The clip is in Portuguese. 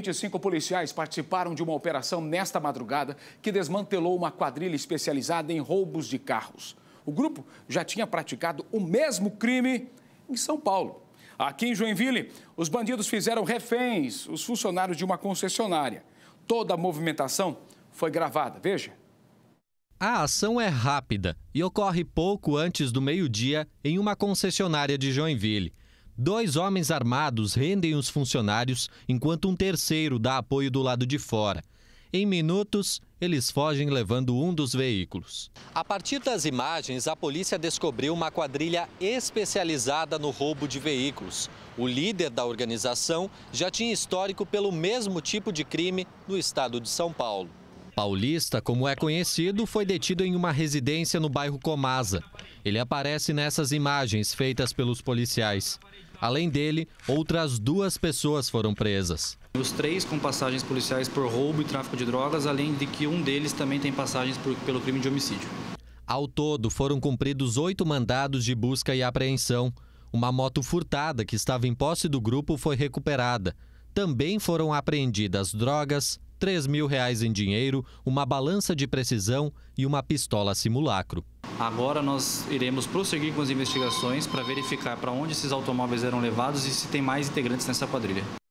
25 policiais participaram de uma operação nesta madrugada que desmantelou uma quadrilha especializada em roubos de carros. O grupo já tinha praticado o mesmo crime em São Paulo. Aqui em Joinville, os bandidos fizeram reféns os funcionários de uma concessionária. Toda a movimentação foi gravada. Veja. A ação é rápida e ocorre pouco antes do meio-dia em uma concessionária de Joinville. Dois homens armados rendem os funcionários, enquanto um terceiro dá apoio do lado de fora. Em minutos, eles fogem levando um dos veículos. A partir das imagens, a polícia descobriu uma quadrilha especializada no roubo de veículos. O líder da organização já tinha histórico pelo mesmo tipo de crime no estado de São Paulo. Paulista, como é conhecido, foi detido em uma residência no bairro Comasa. Ele aparece nessas imagens feitas pelos policiais. Além dele, outras duas pessoas foram presas. Os três com passagens policiais por roubo e tráfico de drogas, além de que um deles também tem passagens por, pelo crime de homicídio. Ao todo, foram cumpridos oito mandados de busca e apreensão. Uma moto furtada que estava em posse do grupo foi recuperada. Também foram apreendidas drogas, 3 mil reais em dinheiro, uma balança de precisão e uma pistola simulacro. Agora nós iremos prosseguir com as investigações para verificar para onde esses automóveis eram levados e se tem mais integrantes nessa quadrilha.